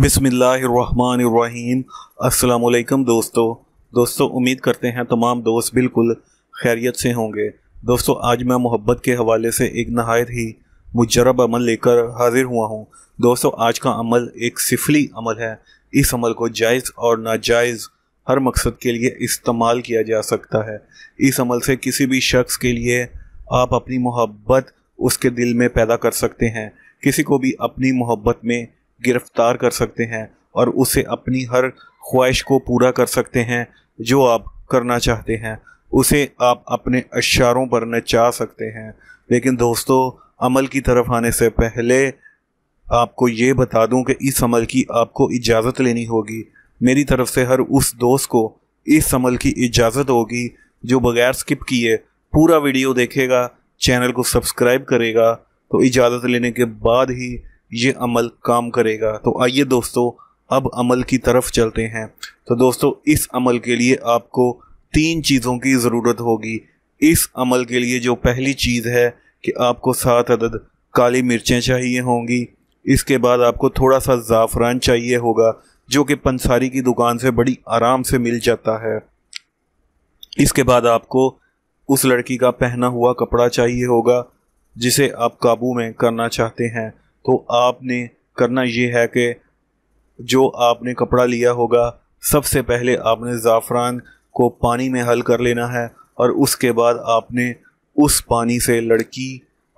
बिसमीम अल्लाम दोस्तों दोस्तों उम्मीद करते हैं तमाम दोस्त बिल्कुल खैरियत से होंगे दोस्तों आज मैं मोहब्बत के हवाले से एक नहायत ही मुजरब अमल लेकर हाजिर हुआ हूँ दोस्तों आज का अमल एक सिफली अमल है इस अमल को जायज़ और नाजायज़ हर मकसद के लिए इस्तेमाल किया जा सकता है इस अमल से किसी भी शख्स के लिए आप अपनी मोहब्बत उसके दिल में पैदा कर सकते हैं किसी को भी अपनी मोहब्बत में गिरफ्तार कर सकते हैं और उसे अपनी हर ख्वाहिश को पूरा कर सकते हैं जो आप करना चाहते हैं उसे आप अपने अशारों पर नचा सकते हैं लेकिन दोस्तों अमल की तरफ आने से पहले आपको ये बता दूं कि इस अमल की आपको इजाज़त लेनी होगी मेरी तरफ से हर उस दोस्त को इस अमल की इजाज़त होगी जो बगैर स्किप किए पूरा वीडियो देखेगा चैनल को सब्सक्राइब करेगा तो इजाज़त लेने के बाद ही ये अमल काम करेगा तो आइए दोस्तों अब अमल की तरफ चलते हैं तो दोस्तों इस अमल के लिए आपको तीन चीज़ों की ज़रूरत होगी इस अमल के लिए जो पहली चीज़ है कि आपको सात अदद काली मिर्चें चाहिए होंगी इसके बाद आपको थोड़ा सा ज़ाफ़रान चाहिए होगा जो कि पंसारी की दुकान से बड़ी आराम से मिल जाता है इसके बाद आपको उस लड़की का पहना हुआ कपड़ा चाहिए होगा जिसे आप काबू में करना चाहते हैं तो आपने करना ये है कि जो आपने कपड़ा लिया होगा सबसे पहले आपने ज़ाफ़रान को पानी में हल कर लेना है और उसके बाद आपने उस पानी से लड़की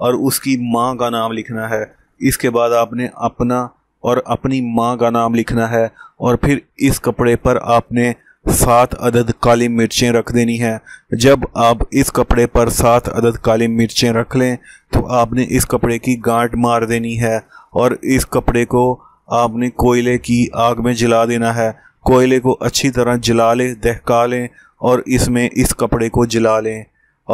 और उसकी माँ का नाम लिखना है इसके बाद आपने अपना और अपनी माँ का नाम लिखना है और फिर इस कपड़े पर आपने सात अदद काली मिर्चें रख देनी है जब आप इस कपड़े पर सात अदद काली मिर्चें रख लें तो आपने इस कपड़े की गांठ मार देनी है और इस कपड़े को आपने कोयले की आग में जला देना है कोयले को अच्छी तरह जला लें दहका लें और इसमें इस कपड़े को जला लें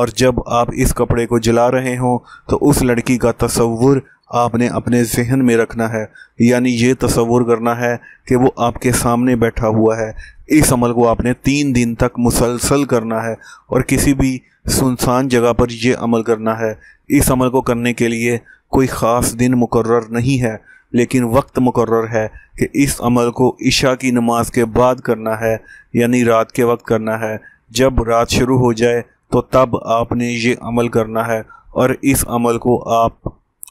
और जब आप इस कपड़े को जला रहे हों तो उस लड़की का तस्वुर आपने अपने जहन में रखना है यानी ये तस्वूर करना है कि वो आपके सामने बैठा हुआ है इस अमल को आपने तीन दिन तक मुसलसल करना है और किसी भी सुनसान जगह पर यह अमल करना है इस अमल को करने के लिए कोई ख़ास दिन मुकर नहीं है लेकिन वक्त मुकर है कि इस अमल को ईशा की नमाज के बाद करना है यानी रात के वक्त करना है जब रात शुरू हो जाए तो तब आपने ये अमल करना है और इस अमल को आप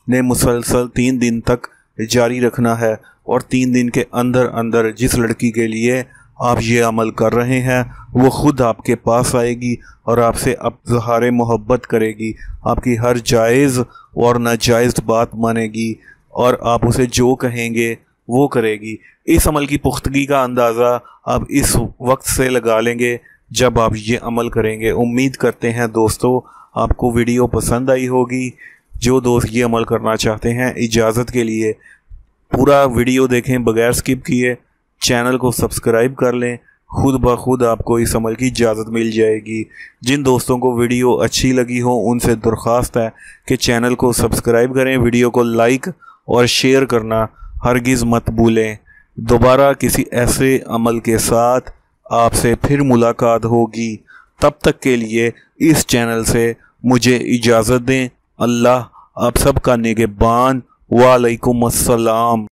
ने मुसलसल तीन दिन तक जारी रखना है और तीन दिन के अंदर अंदर जिस लड़की के लिए आप ये अमल कर रहे हैं वो ख़ुद आपके पास आएगी और आपसे अब जहार मोहब्बत करेगी आपकी हर जायज़ और नाजायज़ बात मानेगी और आप उसे जो कहेंगे वो करेगी इस अमल की पुख्तगी का अंदाज़ा आप इस वक्त से लगा लेंगे जब आप ये अमल करेंगे उम्मीद करते हैं दोस्तों आपको वीडियो पसंद आई होगी जो दोस्त ये अमल करना चाहते हैं इजाज़त के लिए पूरा वीडियो देखें बगैर स्किप किए चैनल को सब्सक्राइब कर लें खुद ब खुद आपको इस अमल की इजाज़त मिल जाएगी जिन दोस्तों को वीडियो अच्छी लगी हो उनसे दरख्वास्त है कि चैनल को सब्सक्राइब करें वीडियो को लाइक और शेयर करना हरगिज़ मत भूलें दोबारा किसी ऐसे अमल के साथ आपसे फिर मुलाकात होगी तब तक के लिए इस चैनल से मुझे इजाज़त दें अल्लाह आप सबका नेगेबान वालेकुम अस्सलाम